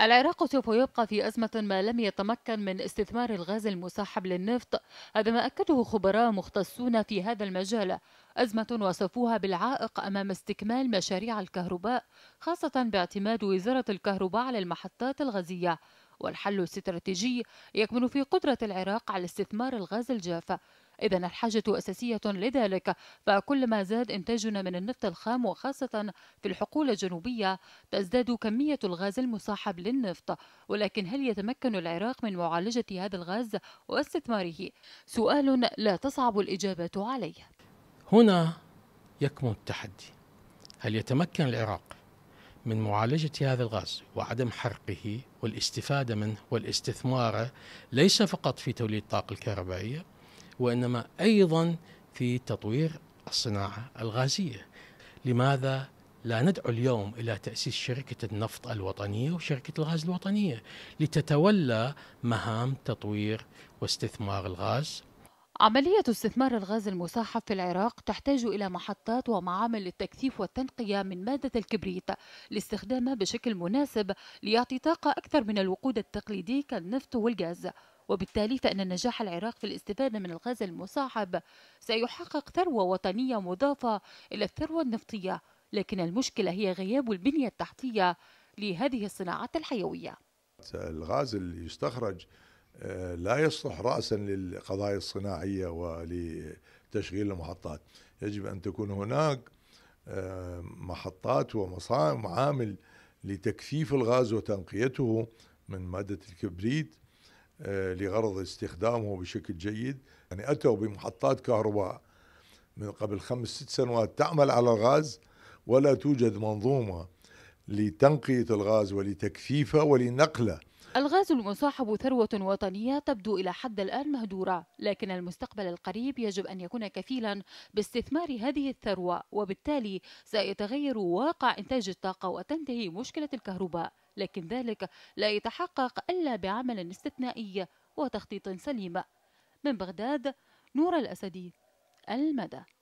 العراق سوف يبقى في أزمة ما لم يتمكن من استثمار الغاز المسحب للنفط هذا ما أكده خبراء مختصون في هذا المجال أزمة وصفوها بالعائق أمام استكمال مشاريع الكهرباء خاصة باعتماد وزارة الكهرباء على المحطات الغازية والحل الاستراتيجي يكمن في قدرة العراق على استثمار الغاز الجاف إذا الحاجة أساسية لذلك فكلما زاد إنتاجنا من النفط الخام وخاصة في الحقول الجنوبية تزداد كمية الغاز المصاحب للنفط ولكن هل يتمكن العراق من معالجة هذا الغاز واستثماره؟ سؤال لا تصعب الإجابة عليه هنا يكمن التحدي هل يتمكن العراق من معالجة هذا الغاز وعدم حرقه والاستفادة منه والاستثمار ليس فقط في توليد الطاقة الكهربائية وإنما أيضا في تطوير الصناعة الغازية لماذا لا ندعو اليوم إلى تأسيس شركة النفط الوطنية وشركة الغاز الوطنية لتتولى مهام تطوير واستثمار الغاز عملية استثمار الغاز المصاحب في العراق تحتاج إلى محطات ومعامل للتكثيف والتنقية من مادة الكبريت لاستخدامها بشكل مناسب ليعطي طاقة أكثر من الوقود التقليدي كالنفط والغاز وبالتالي فإن نجاح العراق في الاستفادة من الغاز المصاحب سيحقق ثروة وطنية مضافة إلى الثروة النفطية لكن المشكلة هي غياب البنية التحتية لهذه الصناعات الحيوية الغاز اللي يستخرج آه، لا يصلح رأسا للقضايا الصناعية ولتشغيل المحطات يجب أن تكون هناك آه، محطات ومصانع عامل لتكثيف الغاز وتنقيته من مادة الكبريت آه، لغرض استخدامه بشكل جيد يعني أتوا بمحطات كهرباء من قبل خمس ست سنوات تعمل على الغاز ولا توجد منظومة لتنقية الغاز ولتكثيفه ولنقله الغاز المصاحب ثروة وطنية تبدو إلى حد الآن مهدورة، لكن المستقبل القريب يجب أن يكون كفيلا باستثمار هذه الثروة، وبالتالي سيتغير واقع إنتاج الطاقة وتنتهي مشكلة الكهرباء، لكن ذلك لا يتحقق إلا بعمل استثنائي وتخطيط سليم. من بغداد نور الأسدي المدى